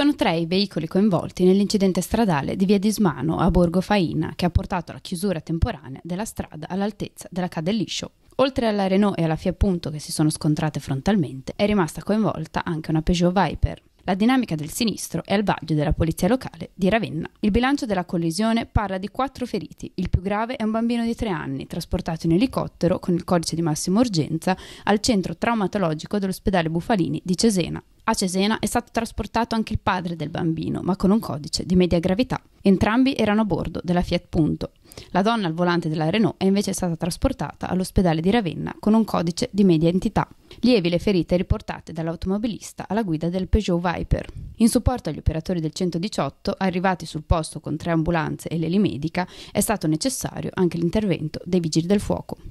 Sono tre i veicoli coinvolti nell'incidente stradale di via Dismano a Borgo Faina che ha portato alla chiusura temporanea della strada all'altezza della Cadelliscio. Oltre alla Renault e alla Fiat Punto che si sono scontrate frontalmente, è rimasta coinvolta anche una Peugeot Viper. La dinamica del sinistro è al vaglio della polizia locale di Ravenna. Il bilancio della collisione parla di quattro feriti. Il più grave è un bambino di tre anni, trasportato in elicottero con il codice di massima urgenza al centro traumatologico dell'ospedale Bufalini di Cesena. A Cesena è stato trasportato anche il padre del bambino, ma con un codice di media gravità. Entrambi erano a bordo della Fiat Punto. La donna al volante della Renault è invece stata trasportata all'ospedale di Ravenna con un codice di media entità. Lievi le ferite riportate dall'automobilista alla guida del Peugeot Viper. In supporto agli operatori del 118, arrivati sul posto con tre ambulanze e l'elimedica, è stato necessario anche l'intervento dei vigili del fuoco.